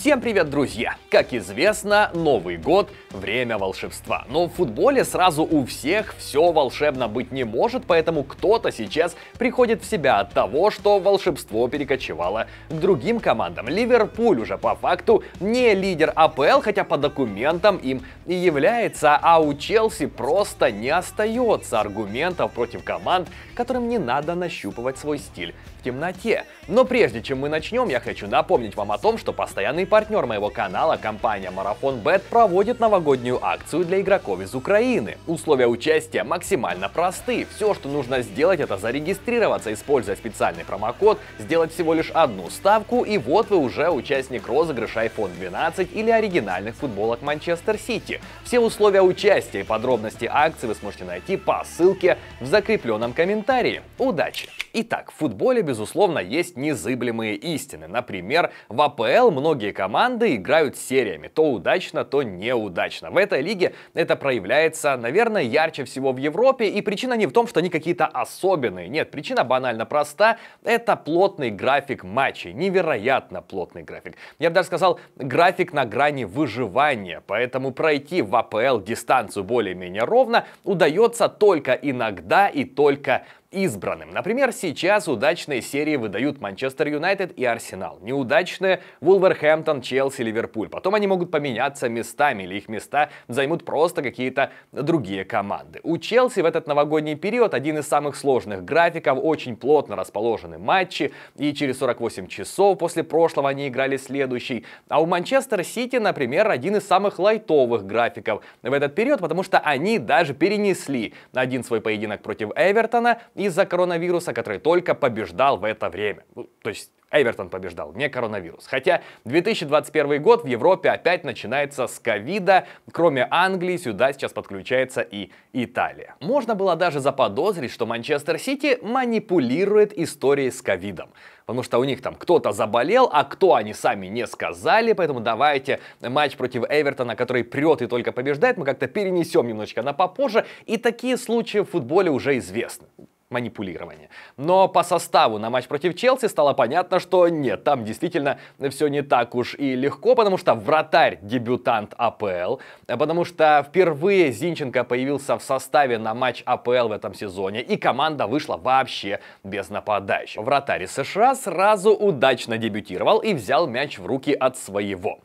Всем привет, друзья! Как известно, Новый год – время волшебства. Но в футболе сразу у всех все волшебно быть не может, поэтому кто-то сейчас приходит в себя от того, что волшебство перекочевало к другим командам. Ливерпуль уже по факту не лидер АПЛ, хотя по документам им и является, а у Челси просто не остается аргументов против команд, которым не надо нащупывать свой стиль темноте. Но прежде чем мы начнем, я хочу напомнить вам о том, что постоянный партнер моего канала, компания Марафон Бет, проводит новогоднюю акцию для игроков из Украины. Условия участия максимально просты. Все, что нужно сделать, это зарегистрироваться, используя специальный промокод, сделать всего лишь одну ставку, и вот вы уже участник розыгрыша iPhone 12 или оригинальных футболок Манчестер Сити. Все условия участия и подробности акции вы сможете найти по ссылке в закрепленном комментарии. Удачи! Итак, в футболе без безусловно, есть незыблемые истины. Например, в АПЛ многие команды играют сериями, то удачно, то неудачно. В этой лиге это проявляется, наверное, ярче всего в Европе, и причина не в том, что они какие-то особенные. Нет, причина банально проста. Это плотный график матчей, невероятно плотный график. Я бы даже сказал, график на грани выживания, поэтому пройти в АПЛ дистанцию более-менее ровно удается только иногда и только избранным. Например, сейчас удачные серии выдают Манчестер Юнайтед и Арсенал. Неудачные – Вулверхэмптон, Челси, Ливерпуль. Потом они могут поменяться местами, или их места займут просто какие-то другие команды. У Челси в этот новогодний период один из самых сложных графиков, очень плотно расположены матчи, и через 48 часов после прошлого они играли следующий. А у Манчестер Сити, например, один из самых лайтовых графиков в этот период, потому что они даже перенесли один свой поединок против Эвертона, из-за коронавируса, который только побеждал в это время. то есть Эвертон побеждал, не коронавирус. Хотя 2021 год в Европе опять начинается с ковида. Кроме Англии, сюда сейчас подключается и Италия. Можно было даже заподозрить, что Манчестер Сити манипулирует историей с ковидом. Потому что у них там кто-то заболел, а кто они сами не сказали. Поэтому давайте матч против Эвертона, который прет и только побеждает, мы как-то перенесем немножечко на попозже. И такие случаи в футболе уже известны манипулирование. Но по составу на матч против Челси стало понятно, Понятно, что нет, там действительно все не так уж и легко, потому что вратарь дебютант АПЛ, потому что впервые Зинченко появился в составе на матч АПЛ в этом сезоне, и команда вышла вообще без нападающих. Вратарь США сразу удачно дебютировал и взял мяч в руки от своего.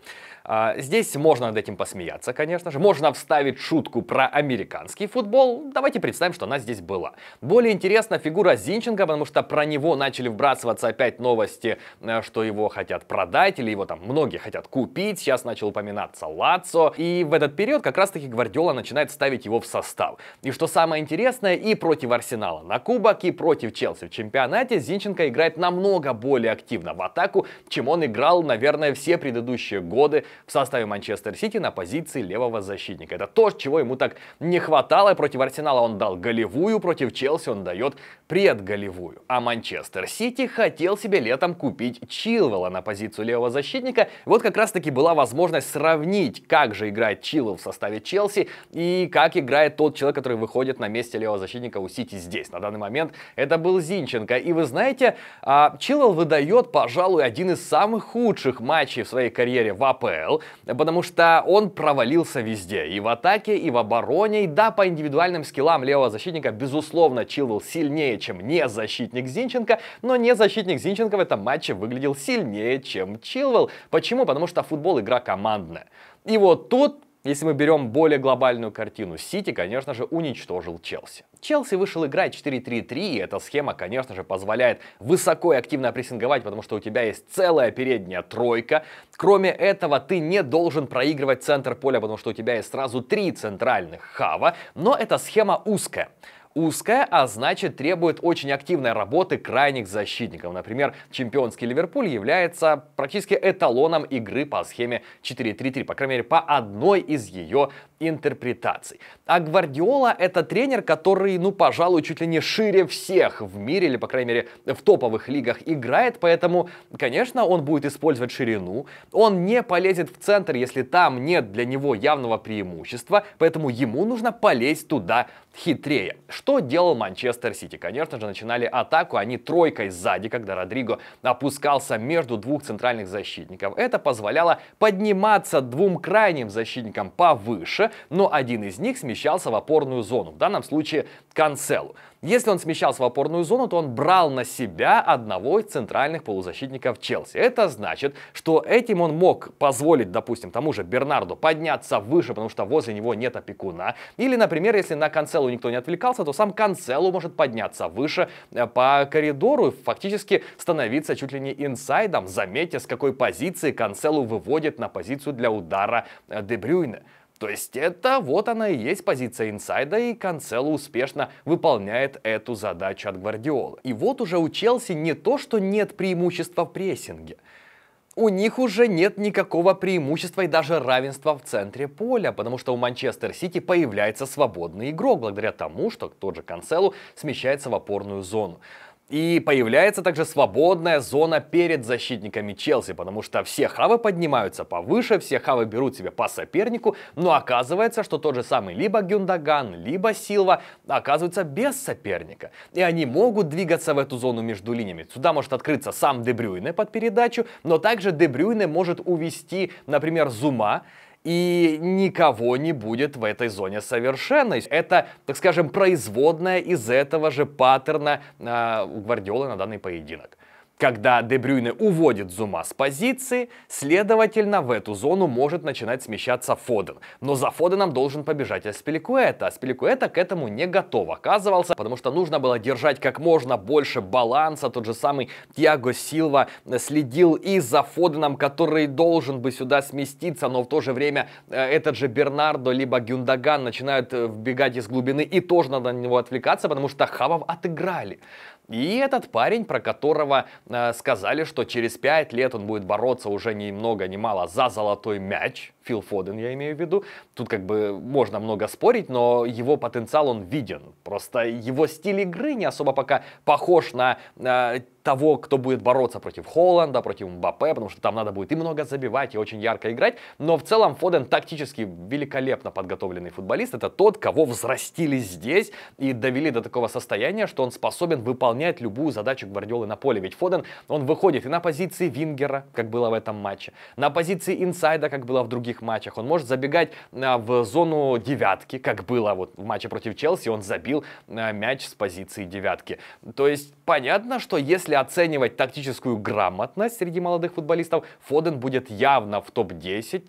А, здесь можно над этим посмеяться, конечно же. Можно вставить шутку про американский футбол. Давайте представим, что она здесь была. Более интересна фигура Зинченко, потому что про него начали вбрасываться опять новости, э, что его хотят продать или его там многие хотят купить. Сейчас начал упоминаться Лацо. И в этот период как раз-таки Гвардиола начинает ставить его в состав. И что самое интересное, и против Арсенала на кубок, и против Челси в чемпионате Зинченко играет намного более активно в атаку, чем он играл, наверное, все предыдущие годы в составе Манчестер Сити на позиции левого защитника. Это то, чего ему так не хватало. Против Арсенала он дал голевую, против Челси он дает предголевую. А Манчестер Сити хотел себе летом купить Чилвелла на позицию левого защитника. Вот как раз-таки была возможность сравнить, как же играет Чилвелл в составе Челси и как играет тот человек, который выходит на месте левого защитника у Сити здесь. На данный момент это был Зинченко. И вы знаете, а, Чилвелл выдает, пожалуй, один из самых худших матчей в своей карьере в АПЛ. НХЛ, потому что он провалился везде, и в атаке, и в обороне, и да, по индивидуальным скиллам левого защитника, безусловно, Чилвелл сильнее, чем не защитник Зинченко, но не защитник Зинченко в этом матче выглядел сильнее, чем Чилвелл. Почему? Потому что футбол игра командная. И вот тут если мы берем более глобальную картину, Сити, конечно же, уничтожил Челси. Челси вышел играть 4-3-3, и эта схема, конечно же, позволяет высоко и активно прессинговать, потому что у тебя есть целая передняя тройка. Кроме этого, ты не должен проигрывать центр поля, потому что у тебя есть сразу три центральных хава, но эта схема узкая узкая, а значит требует очень активной работы крайних защитников. Например, чемпионский Ливерпуль является практически эталоном игры по схеме 4-3-3, по крайней мере, по одной из ее интерпретаций. А Гвардиола это тренер, который, ну, пожалуй, чуть ли не шире всех в мире, или, по крайней мере, в топовых лигах играет, поэтому, конечно, он будет использовать ширину, он не полезет в центр, если там нет для него явного преимущества, поэтому ему нужно полезть туда хитрее. Что делал Манчестер Сити? Конечно же, начинали атаку они тройкой сзади, когда Родриго опускался между двух центральных защитников. Это позволяло подниматься двум крайним защитникам повыше, но один из них смещался в опорную зону, в данном случае Канцелу. Если он смещался в опорную зону, то он брал на себя одного из центральных полузащитников Челси. Это значит, что этим он мог позволить, допустим, тому же Бернарду подняться выше, потому что возле него нет опекуна. Или, например, если на Канцелу никто не отвлекался, то сам Канцелу может подняться выше э, по коридору, фактически становиться чуть ли не инсайдом. Заметьте, с какой позиции Канцелу выводит на позицию для удара э, Дебрюйна. То есть это вот она и есть позиция инсайда, и Канцело успешно выполняет эту задачу от Гвардиолы. И вот уже у Челси не то, что нет преимущества в прессинге. У них уже нет никакого преимущества и даже равенства в центре поля, потому что у Манчестер Сити появляется свободный игрок благодаря тому, что тот же Канцелу смещается в опорную зону. И появляется также свободная зона перед защитниками Челси, потому что все хавы поднимаются повыше, все хавы берут себе по сопернику, но оказывается, что тот же самый либо Гюндаган, либо Силва оказываются без соперника. И они могут двигаться в эту зону между линиями. Сюда может открыться сам Дебрюйне под передачу, но также Дебрюйне может увести, например, Зума, и никого не будет в этой зоне совершенной. Это, так скажем, производная из этого же паттерна э, Гвардиолы на данный поединок. Когда Дебрюйне уводит Зума с позиции, следовательно, в эту зону может начинать смещаться Фоден. Но за Фоденом должен побежать Аспиликуэта. Аспиликуэта к этому не готов оказывался, потому что нужно было держать как можно больше баланса. Тот же самый Тиаго Силва э, следил и за Фоденом, который должен бы сюда сместиться, но в то же время э, этот же Бернардо либо Гюндаган начинают э, вбегать из глубины и тоже надо на него отвлекаться, потому что Хавов отыграли. И этот парень, про которого э, сказали, что через 5 лет он будет бороться уже ни много ни мало за золотой мяч, Фил Фоден, я имею в виду. Тут как бы можно много спорить, но его потенциал он виден. Просто его стиль игры не особо пока похож на э, того, кто будет бороться против Холланда, против Мбаппе, потому что там надо будет и много забивать, и очень ярко играть. Но в целом Фоден тактически великолепно подготовленный футболист. Это тот, кого взрастили здесь и довели до такого состояния, что он способен выполнять любую задачу Гвардиолы на поле. Ведь Фоден, он выходит и на позиции вингера, как было в этом матче, на позиции инсайда, как было в других других матчах. Он может забегать а, в зону девятки, как было вот в матче против Челси, он забил а, мяч с позиции девятки. То есть понятно, что если оценивать тактическую грамотность среди молодых футболистов, Фоден будет явно в топ-10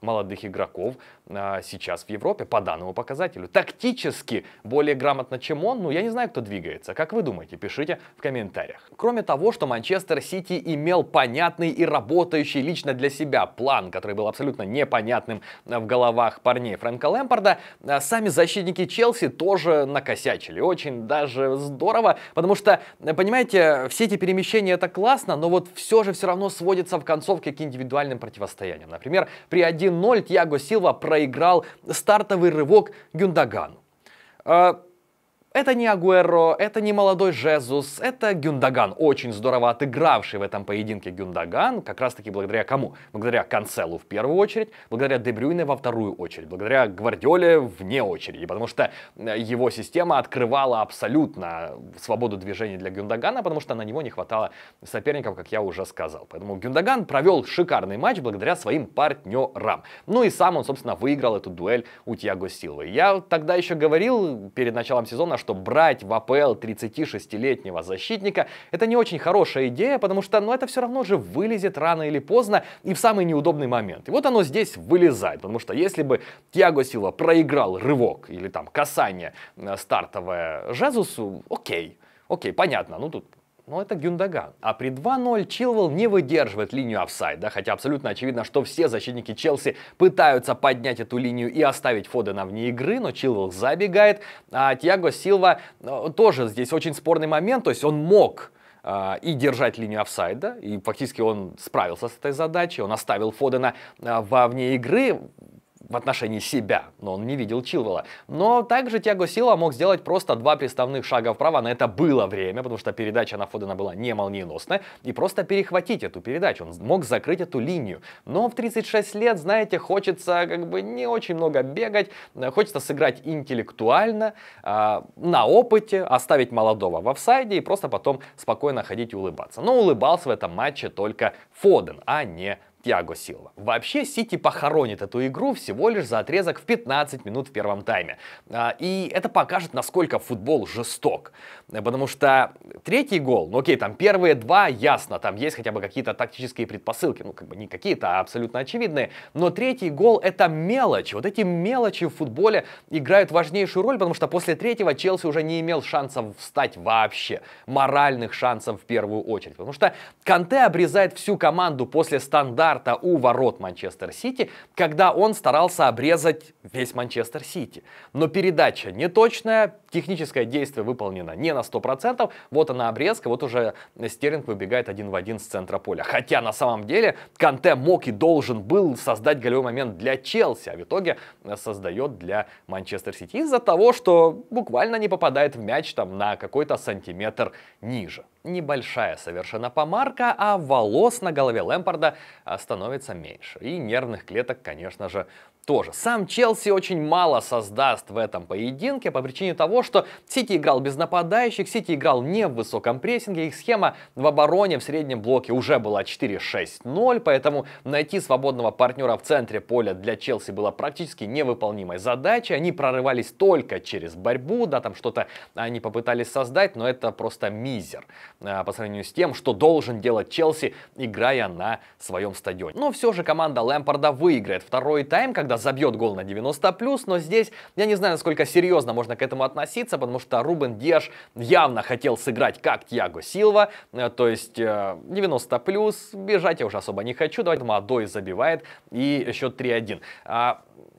молодых игроков а, сейчас в Европе по данному показателю. Тактически более грамотно, чем он, ну я не знаю, кто двигается. Как вы думаете? Пишите в комментариях. Кроме того, что Манчестер Сити имел понятный и работающий лично для себя план, который был абсолютно непонятным а, в головах парней Фрэнка Лэмпорда, а, сами защитники Челси тоже накосячили. Очень даже здорово, потому что, а, понимаете, все эти перемещения это классно, но вот все же все равно сводится в концовке к индивидуальным противостояниям. Например, при один 1-0 Тьяго Силва проиграл стартовый рывок Гюндагану. А, это не Агуэро, это не молодой Жезус, это Гюндаган, очень здорово отыгравший в этом поединке Гюндаган, как раз таки благодаря кому? Благодаря Канцелу в первую очередь, благодаря Дебрюйне во вторую очередь, благодаря Гвардиоле вне очереди, потому что э, его система открывала абсолютно свободу движения для Гюндагана, потому что на него не хватало соперников, как я уже сказал. Поэтому Гюндаган провел шикарный матч благодаря своим партнерам. Ну и сам он, собственно, выиграл эту дуэль у Тиаго Силвы. Я тогда еще говорил перед началом сезона, что что брать в АПЛ 36-летнего защитника – это не очень хорошая идея, потому что ну, это все равно же вылезет рано или поздно и в самый неудобный момент. И вот оно здесь вылезает, потому что если бы Тиаго Сила проиграл рывок или там касание э, стартовое Жезусу, окей, окей, понятно, ну тут но ну, это Гюндаган. А при 2-0 Чилвелл не выдерживает линию офсайда, хотя абсолютно очевидно, что все защитники Челси пытаются поднять эту линию и оставить Фодена вне игры, но Чилвелл забегает, а Тиаго Силва э, тоже здесь очень спорный момент, то есть он мог э, и держать линию офсайда, и фактически он справился с этой задачей, он оставил Фодена э, вне игры, в отношении себя, но он не видел Чилвела. Но также Тиаго Сила мог сделать просто два приставных шага вправо, на это было время, потому что передача на Фодена была не молниеносная, и просто перехватить эту передачу, он мог закрыть эту линию. Но в 36 лет, знаете, хочется как бы не очень много бегать, хочется сыграть интеллектуально, э, на опыте, оставить молодого в офсайде и просто потом спокойно ходить и улыбаться. Но улыбался в этом матче только Фоден, а не Тиаго Силва. Вообще, Сити похоронит эту игру всего лишь за отрезок в 15 минут в первом тайме. А, и это покажет, насколько футбол жесток. Потому что третий гол, ну окей, там первые два, ясно, там есть хотя бы какие-то тактические предпосылки, ну как бы не какие-то, а абсолютно очевидные. Но третий гол это мелочь. Вот эти мелочи в футболе играют важнейшую роль, потому что после третьего Челси уже не имел шансов встать вообще. Моральных шансов в первую очередь. Потому что Канте обрезает всю команду после стандарта карта у ворот Манчестер Сити, когда он старался обрезать весь Манчестер Сити. Но передача неточная, техническое действие выполнено не на 100%, вот она обрезка, вот уже Стерлинг выбегает один в один с центра поля. Хотя на самом деле Канте мог и должен был создать голевой момент для Челси, а в итоге создает для Манчестер Сити из-за того, что буквально не попадает в мяч там на какой-то сантиметр ниже небольшая совершенно помарка, а волос на голове Лэмпорда а, становится меньше. И нервных клеток, конечно же, тоже. Сам Челси очень мало создаст в этом поединке по причине того, что Сити играл без нападающих, Сити играл не в высоком прессинге, их схема в обороне в среднем блоке уже была 4-6-0, поэтому найти свободного партнера в центре поля для Челси было практически невыполнимой задачей. Они прорывались только через борьбу, да, там что-то они попытались создать, но это просто мизер а, по сравнению с тем, что должен делать Челси, играя на своем стадионе. Но все же команда Лэмпорда выиграет второй тайм, когда Гута забьет гол на 90+, плюс, но здесь я не знаю, насколько серьезно можно к этому относиться, потому что Рубен Диаш явно хотел сыграть как Тьяго Силва, э, то есть 90+, э, плюс, бежать я уже особо не хочу, давайте Мадой забивает и счет 3-1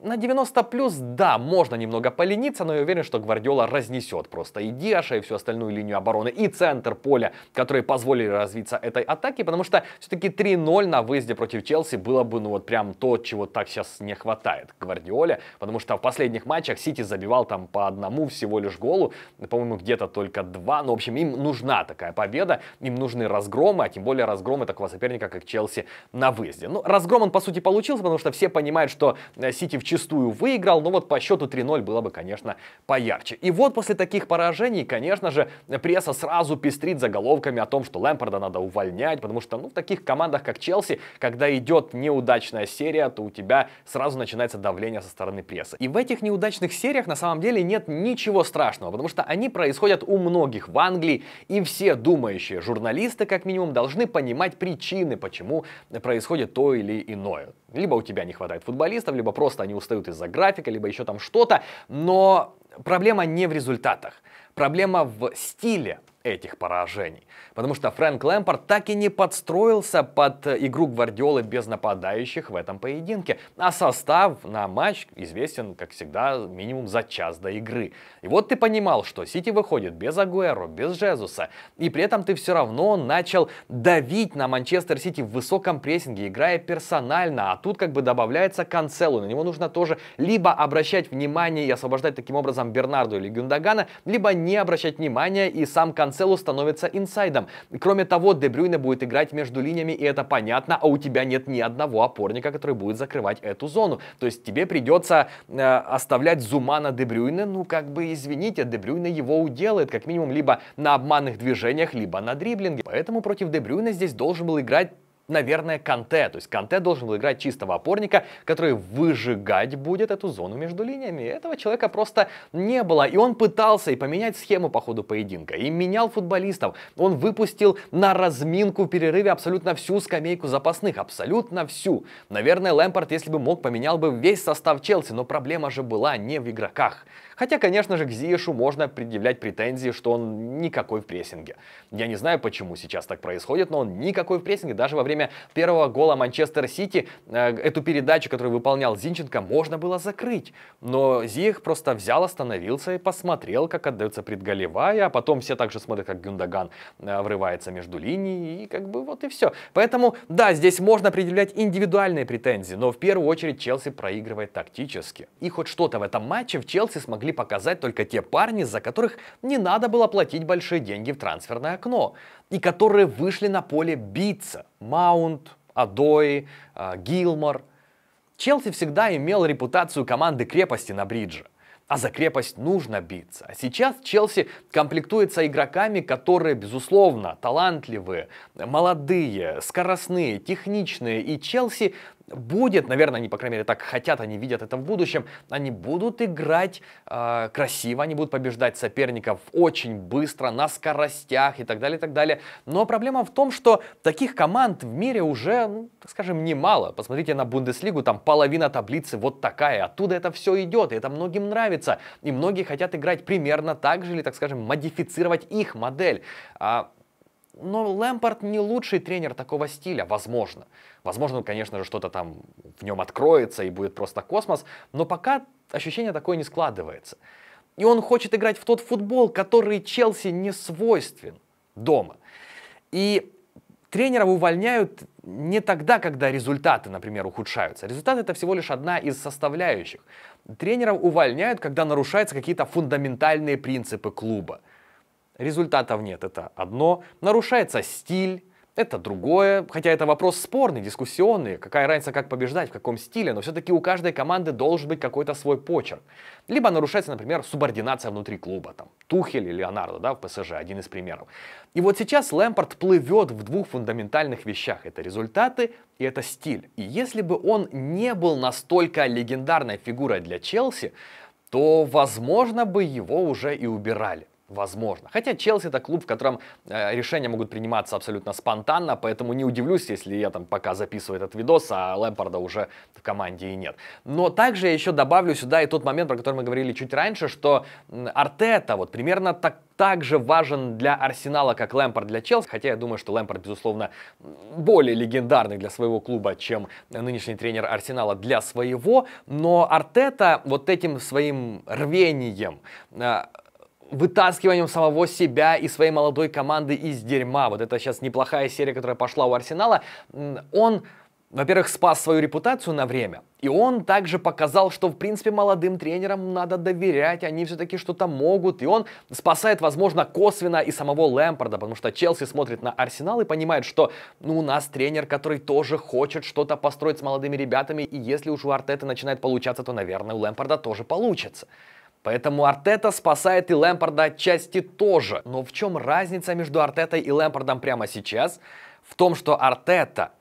на 90 плюс, да, можно немного полениться, но я уверен, что Гвардиола разнесет просто и Диаша, и всю остальную линию обороны, и центр поля, которые позволили развиться этой атаке, потому что все-таки 3-0 на выезде против Челси было бы, ну вот прям то, чего так сейчас не хватает Гвардиоле, потому что в последних матчах Сити забивал там по одному всего лишь голу, по-моему, где-то только два, но ну, в общем, им нужна такая победа, им нужны разгромы, а тем более разгромы такого соперника, как Челси на выезде. Ну, разгром он, по сути, получился, потому что все понимают, что э, Сити Сити вчистую выиграл, но вот по счету 3-0 было бы, конечно, поярче. И вот после таких поражений, конечно же, пресса сразу пестрит заголовками о том, что Лэмпорда надо увольнять, потому что ну, в таких командах, как Челси, когда идет неудачная серия, то у тебя сразу начинается давление со стороны прессы. И в этих неудачных сериях на самом деле нет ничего страшного, потому что они происходят у многих в Англии, и все думающие журналисты, как минимум, должны понимать причины, почему происходит то или иное. Либо у тебя не хватает футболистов, либо просто они устают из-за графика, либо еще там что-то. Но проблема не в результатах. Проблема в стиле, этих поражений. Потому что Фрэнк Лэмпорт так и не подстроился под э, игру Гвардиолы без нападающих в этом поединке. А состав на матч известен, как всегда, минимум за час до игры. И вот ты понимал, что Сити выходит без Агуэро, без Жезуса. И при этом ты все равно начал давить на Манчестер Сити в высоком прессинге, играя персонально. А тут как бы добавляется Канцелу. На него нужно тоже либо обращать внимание и освобождать таким образом Бернарду или Гюндагана, либо не обращать внимания и сам Канцелу Канцелу становится инсайдом. Кроме того, Дебрюйне будет играть между линиями, и это понятно, а у тебя нет ни одного опорника, который будет закрывать эту зону. То есть тебе придется э, оставлять зума на Дебрюйне, ну как бы извините, Дебрюйне его уделает, как минимум либо на обманных движениях, либо на дриблинге. Поэтому против Дебрюйна здесь должен был играть наверное, Канте. То есть Канте должен был играть чистого опорника, который выжигать будет эту зону между линиями. Этого человека просто не было. И он пытался и поменять схему по ходу поединка, и менял футболистов. Он выпустил на разминку в перерыве абсолютно всю скамейку запасных. Абсолютно всю. Наверное, Лэмпорт, если бы мог, поменял бы весь состав Челси, но проблема же была не в игроках. Хотя, конечно же, к Зиешу можно предъявлять претензии, что он никакой в прессинге. Я не знаю, почему сейчас так происходит, но он никакой в прессинге. Даже во время первого гола Манчестер Сити э, эту передачу, которую выполнял Зинченко, можно было закрыть. Но Зиех просто взял, остановился и посмотрел, как отдается предголевая, а потом все также смотрят, как Гюндаган э, врывается между линий, и как бы вот и все. Поэтому, да, здесь можно предъявлять индивидуальные претензии, но в первую очередь Челси проигрывает тактически. И хоть что-то в этом матче в Челси смогли могли показать только те парни, за которых не надо было платить большие деньги в трансферное окно, и которые вышли на поле биться. Маунт, Адои, а, Гилмор. Челси всегда имел репутацию команды крепости на бридже. А за крепость нужно биться. А сейчас Челси комплектуется игроками, которые, безусловно, талантливые, молодые, скоростные, техничные. И Челси будет, наверное, они, по крайней мере, так хотят, они видят это в будущем, они будут играть э, красиво, они будут побеждать соперников очень быстро, на скоростях и так далее, и так далее. Но проблема в том, что таких команд в мире уже, ну, так скажем, немало. Посмотрите на Бундеслигу, там половина таблицы вот такая, оттуда это все идет, и это многим нравится. И многие хотят играть примерно так же, или, так скажем, модифицировать их модель. А но Лэмпорт не лучший тренер такого стиля, возможно. Возможно, конечно же, что-то там в нем откроется и будет просто космос, но пока ощущение такое не складывается. И он хочет играть в тот футбол, который Челси не свойствен дома. И тренеров увольняют не тогда, когда результаты, например, ухудшаются. Результаты это всего лишь одна из составляющих. Тренеров увольняют, когда нарушаются какие-то фундаментальные принципы клуба результатов нет, это одно. Нарушается стиль, это другое, хотя это вопрос спорный, дискуссионный, какая разница, как побеждать, в каком стиле, но все-таки у каждой команды должен быть какой-то свой почерк. Либо нарушается, например, субординация внутри клуба, там, Тухель или Леонардо, да, в ПСЖ, один из примеров. И вот сейчас Лэмпорт плывет в двух фундаментальных вещах, это результаты и это стиль. И если бы он не был настолько легендарной фигурой для Челси, то, возможно, бы его уже и убирали возможно. Хотя Челси это клуб, в котором э, решения могут приниматься абсолютно спонтанно, поэтому не удивлюсь, если я там пока записываю этот видос, а Лэмпорда уже в команде и нет. Но также я еще добавлю сюда и тот момент, про который мы говорили чуть раньше, что Артета вот примерно так, так же важен для Арсенала, как Лэмпорт для Челси, хотя я думаю, что Лэмпорт, безусловно, более легендарный для своего клуба, чем нынешний тренер Арсенала для своего, но Артета вот этим своим рвением э, вытаскиванием самого себя и своей молодой команды из дерьма. Вот это сейчас неплохая серия, которая пошла у Арсенала. Он, во-первых, спас свою репутацию на время. И он также показал, что, в принципе, молодым тренерам надо доверять, они все-таки что-то могут. И он спасает, возможно, косвенно и самого Лэмпорда, потому что Челси смотрит на Арсенал и понимает, что ну, у нас тренер, который тоже хочет что-то построить с молодыми ребятами, и если уж у Артета начинает получаться, то, наверное, у Лэмпорда тоже получится. Поэтому Артета спасает и Лэмпорда отчасти тоже. Но в чем разница между Артетой и Лэмпордом прямо сейчас? В том, что Артета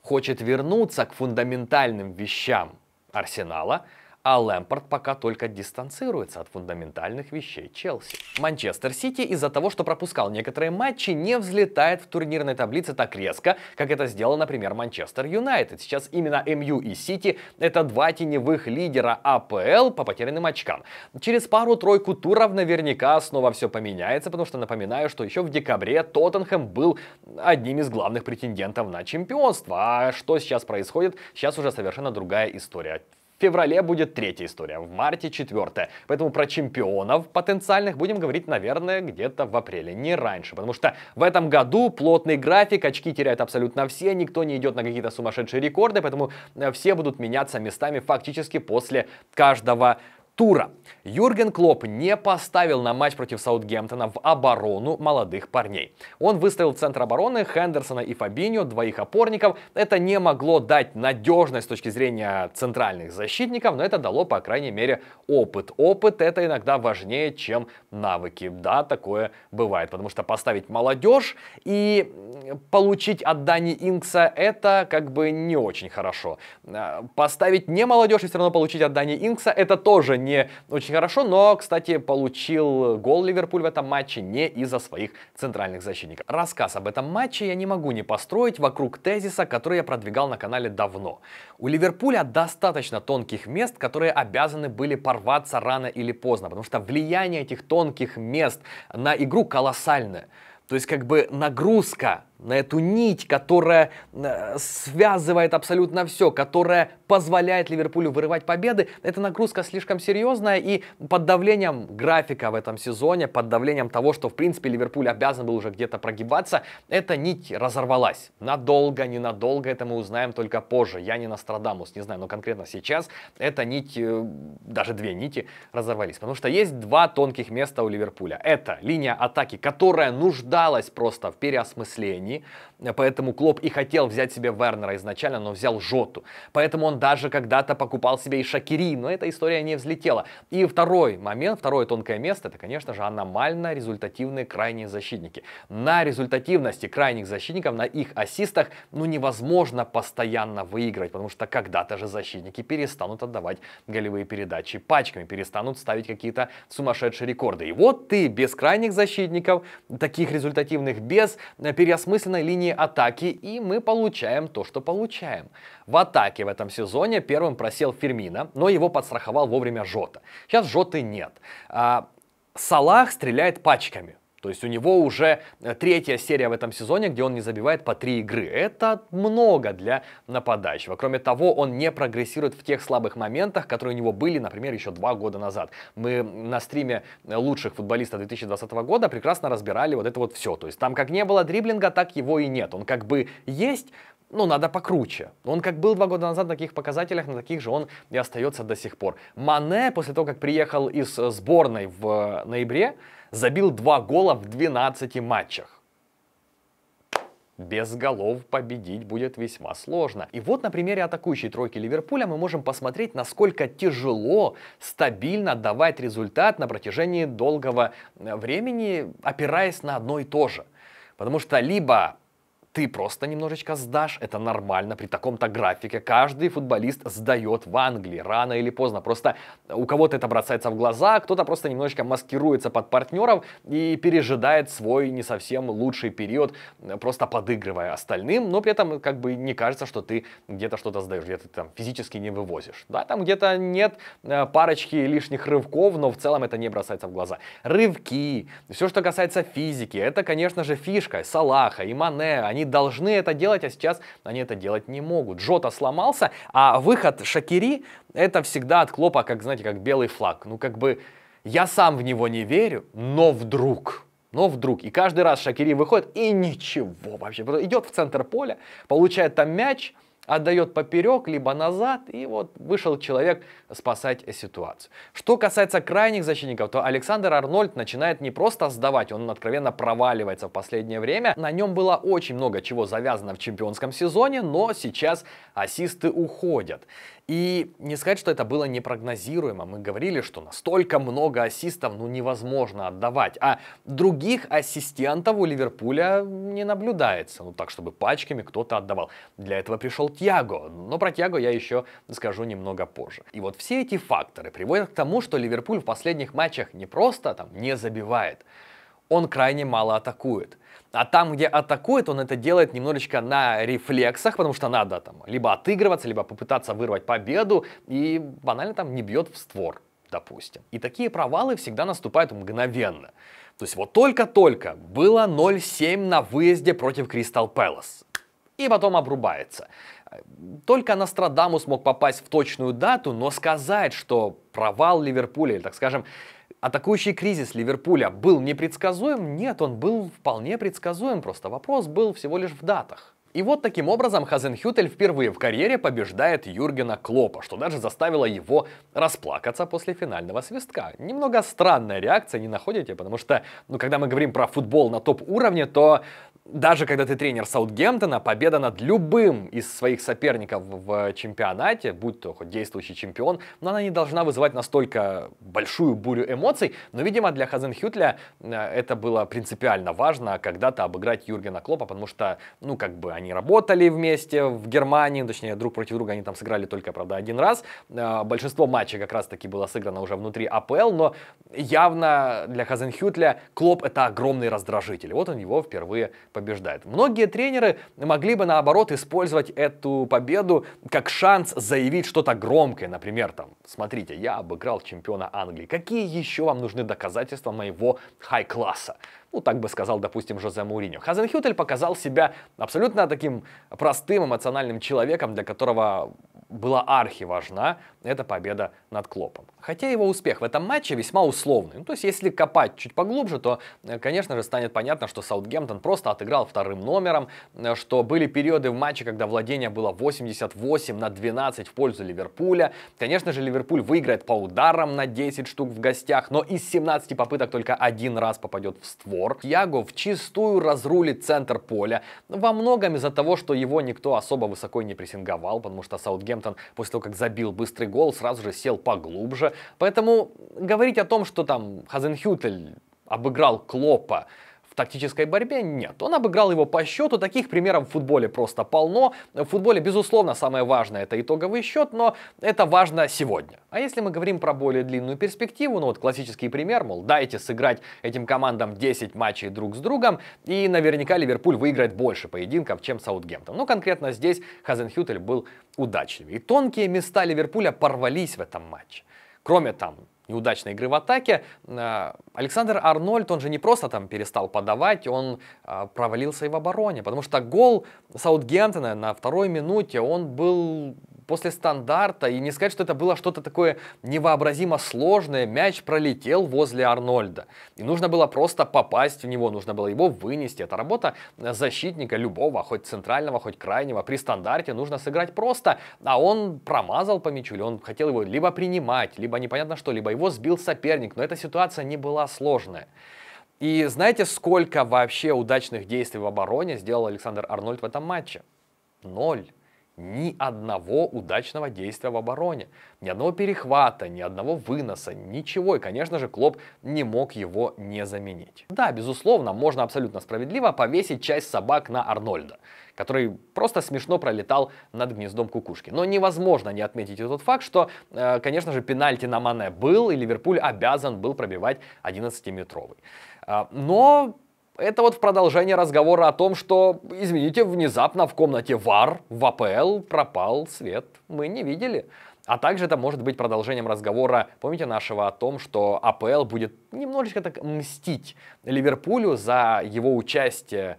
хочет вернуться к фундаментальным вещам Арсенала – а Лэмпорт пока только дистанцируется от фундаментальных вещей Челси. Манчестер Сити из-за того, что пропускал некоторые матчи, не взлетает в турнирной таблице так резко, как это сделал, например, Манчестер Юнайтед. Сейчас именно МЮ эм и Сити – это два теневых лидера АПЛ по потерянным очкам. Через пару-тройку туров наверняка снова все поменяется, потому что, напоминаю, что еще в декабре Тоттенхэм был одним из главных претендентов на чемпионство. А что сейчас происходит, сейчас уже совершенно другая история феврале будет третья история, в марте четвертая. Поэтому про чемпионов потенциальных будем говорить, наверное, где-то в апреле, не раньше. Потому что в этом году плотный график, очки теряют абсолютно все, никто не идет на какие-то сумасшедшие рекорды, поэтому э, все будут меняться местами фактически после каждого тура. Юрген Клоп не поставил на матч против Саутгемптона в оборону молодых парней. Он выставил в центр обороны Хендерсона и Фабиньо, двоих опорников. Это не могло дать надежность с точки зрения центральных защитников, но это дало, по крайней мере, опыт. Опыт это иногда важнее, чем навыки. Да, такое бывает, потому что поставить молодежь и получить от Дани Инкса это как бы не очень хорошо. Э, поставить не молодежь и все равно получить от Дани Инкса это тоже не очень хорошо, но, кстати, получил гол Ливерпуль в этом матче не из-за своих центральных защитников. Рассказ об этом матче я не могу не построить вокруг тезиса, который я продвигал на канале давно. У Ливерпуля достаточно тонких мест, которые обязаны были порваться рано или поздно, потому что влияние этих тонких мест на игру колоссальное. То есть как бы нагрузка на эту нить, которая э, связывает абсолютно все, которая позволяет Ливерпулю вырывать победы, эта нагрузка слишком серьезная и под давлением графика в этом сезоне, под давлением того, что в принципе Ливерпуль обязан был уже где-то прогибаться, эта нить разорвалась. Надолго, ненадолго, это мы узнаем только позже. Я не Нострадамус, не знаю, но конкретно сейчас эта нить, э, даже две нити разорвались. Потому что есть два тонких места у Ливерпуля. Это линия атаки, которая нуждалась просто в переосмыслении війні Поэтому Клоп и хотел взять себе Вернера изначально, но взял Жоту. Поэтому он даже когда-то покупал себе и Шакири, но эта история не взлетела. И второй момент, второе тонкое место, это, конечно же, аномально результативные крайние защитники. На результативности крайних защитников, на их ассистах, ну невозможно постоянно выигрывать, потому что когда-то же защитники перестанут отдавать голевые передачи пачками, перестанут ставить какие-то сумасшедшие рекорды. И вот ты без крайних защитников, таких результативных, без э, переосмысленной линии линии атаки, и мы получаем то, что получаем. В атаке в этом сезоне первым просел Фермина, но его подстраховал вовремя Жота. Сейчас Жоты нет. А, Салах стреляет пачками. То есть у него уже э, третья серия в этом сезоне, где он не забивает по три игры. Это много для нападающего. Кроме того, он не прогрессирует в тех слабых моментах, которые у него были, например, еще два года назад. Мы на стриме э, лучших футболистов 2020 года прекрасно разбирали вот это вот все. То есть там как не было дриблинга, так его и нет. Он как бы есть, ну, надо покруче. Он как был два года назад на таких показателях, на таких же он и остается до сих пор. Мане, после того, как приехал из э, сборной в ноябре, забил два гола в 12 матчах. Без голов победить будет весьма сложно. И вот на примере атакующей тройки Ливерпуля мы можем посмотреть, насколько тяжело стабильно давать результат на протяжении долгого э, времени, опираясь на одно и то же. Потому что либо ты просто немножечко сдашь, это нормально при таком-то графике. Каждый футболист сдает в Англии рано или поздно. Просто у кого-то это бросается в глаза, кто-то просто немножечко маскируется под партнеров и пережидает свой не совсем лучший период, просто подыгрывая остальным, но при этом как бы не кажется, что ты где-то что-то сдаешь, где-то там физически не вывозишь. Да, там где-то нет э, парочки лишних рывков, но в целом это не бросается в глаза. Рывки, все, что касается физики, это, конечно же, фишка Салаха и Мане, они они должны это делать, а сейчас они это делать не могут. Джота сломался, а выход Шакири это всегда от Клопа, как, знаете, как белый флаг. Ну, как бы я сам в него не верю, но вдруг но вдруг. И каждый раз Шакири выходит и ничего вообще. Идет в центр поля, получает там мяч, отдает поперек, либо назад, и вот вышел человек спасать ситуацию. Что касается крайних защитников, то Александр Арнольд начинает не просто сдавать, он откровенно проваливается в последнее время. На нем было очень много чего завязано в чемпионском сезоне, но сейчас ассисты уходят. И не сказать, что это было непрогнозируемо. Мы говорили, что настолько много ассистов ну, невозможно отдавать. А других ассистентов у Ливерпуля не наблюдается. Ну так, чтобы пачками кто-то отдавал. Для этого пришел Тьяго. Но про Тьяго я еще скажу немного позже. И вот все эти факторы приводят к тому, что Ливерпуль в последних матчах не просто там не забивает, он крайне мало атакует. А там, где атакует, он это делает немножечко на рефлексах, потому что надо там либо отыгрываться, либо попытаться вырвать победу, и банально там не бьет в створ, допустим. И такие провалы всегда наступают мгновенно. То есть вот только-только было 0-7 на выезде против Кристал Пэлас. И потом обрубается. Только Нострадамус мог попасть в точную дату, но сказать, что провал Ливерпуля, или, так скажем, Атакующий кризис Ливерпуля был непредсказуем? Нет, он был вполне предсказуем, просто вопрос был всего лишь в датах. И вот таким образом Хазенхютель впервые в карьере побеждает Юргена Клопа, что даже заставило его расплакаться после финального свистка. Немного странная реакция, не находите? Потому что, ну, когда мы говорим про футбол на топ-уровне, то даже когда ты тренер Саутгемптона, победа над любым из своих соперников в чемпионате, будь то хоть действующий чемпион, но она не должна вызывать настолько большую бурю эмоций. Но, видимо, для Хазенхютля э, это было принципиально важно когда-то обыграть Юргена Клопа, потому что, ну, как бы они они работали вместе в Германии, ну, точнее, друг против друга они там сыграли только, правда, один раз. А, большинство матчей как раз-таки было сыграно уже внутри АПЛ, но явно для Хазенхютля Клоп это огромный раздражитель. Вот он его впервые побеждает. Многие тренеры могли бы, наоборот, использовать эту победу как шанс заявить что-то громкое, например, там, смотрите, я обыграл чемпиона Англии. Какие еще вам нужны доказательства моего хай-класса? Ну, так бы сказал, допустим, Жозе Муриньо. Хазенхютель показал себя абсолютно таким простым эмоциональным человеком, для которого была архиважна эта победа над Клопом. Хотя его успех в этом матче весьма условный. Ну, то есть, если копать чуть поглубже, то, э, конечно же, станет понятно, что Саутгемптон просто отыграл вторым номером, э, что были периоды в матче, когда владение было 88 на 12 в пользу Ливерпуля. Конечно же, Ливерпуль выиграет по ударам на 10 штук в гостях, но из 17 попыток только один раз попадет в створ. Ягу в чистую разрулит центр поля. Ну, во многом из-за того, что его никто особо высоко не прессинговал, потому что Саутгемптон после того, как забил быстрый гол, сразу же сел поглубже. Поэтому говорить о том, что там Хазенхютель обыграл Клопа, в тактической борьбе нет. Он обыграл его по счету, таких примеров в футболе просто полно. В футболе, безусловно, самое важное это итоговый счет, но это важно сегодня. А если мы говорим про более длинную перспективу, ну вот классический пример, мол, дайте сыграть этим командам 10 матчей друг с другом, и наверняка Ливерпуль выиграет больше поединков, чем Саутгемптон. Но конкретно здесь Хазенхютель был удачливее. И тонкие места Ливерпуля порвались в этом матче. Кроме там неудачной игры в атаке, э, Александр Арнольд, он же не просто там перестал подавать, он э, провалился и в обороне, потому что гол Саутгемптона на второй минуте, он был после стандарта, и не сказать, что это было что-то такое невообразимо сложное, мяч пролетел возле Арнольда. И нужно было просто попасть в него, нужно было его вынести. Это работа э, защитника любого, хоть центрального, хоть крайнего. При стандарте нужно сыграть просто, а он промазал по мячу, или он хотел его либо принимать, либо непонятно что, либо его сбил соперник. Но эта ситуация не была сложная. И знаете, сколько вообще удачных действий в обороне сделал Александр Арнольд в этом матче? Ноль ни одного удачного действия в обороне, ни одного перехвата, ни одного выноса, ничего. И, конечно же, Клоп не мог его не заменить. Да, безусловно, можно абсолютно справедливо повесить часть собак на Арнольда, который просто смешно пролетал над гнездом кукушки. Но невозможно не отметить тот факт, что, э, конечно же, пенальти на Мане был, и Ливерпуль обязан был пробивать 11-метровый. Э, но это вот в продолжение разговора о том, что, извините, внезапно в комнате ВАР в АПЛ пропал свет. Мы не видели. А также это может быть продолжением разговора, помните нашего, о том, что АПЛ будет немножечко так мстить Ливерпулю за его участие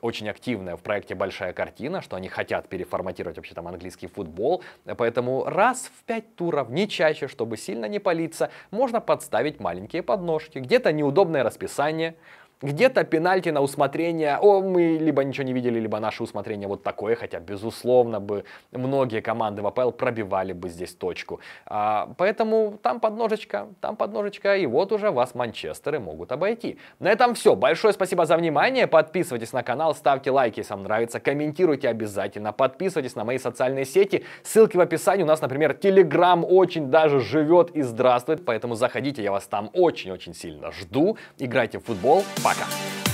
очень активное в проекте «Большая картина», что они хотят переформатировать вообще там английский футбол. Поэтому раз в пять туров, не чаще, чтобы сильно не палиться, можно подставить маленькие подножки. Где-то неудобное расписание, где-то пенальти на усмотрение, о, мы либо ничего не видели, либо наше усмотрение вот такое, хотя, безусловно, бы многие команды в АПЛ пробивали бы здесь точку. А, поэтому там подножечка, там подножечка, и вот уже вас Манчестеры могут обойти. На этом все. Большое спасибо за внимание. Подписывайтесь на канал, ставьте лайки, если вам нравится, комментируйте обязательно, подписывайтесь на мои социальные сети. Ссылки в описании. У нас, например, Телеграм очень даже живет и здравствует, поэтому заходите, я вас там очень-очень сильно жду. Играйте в футбол. para acá.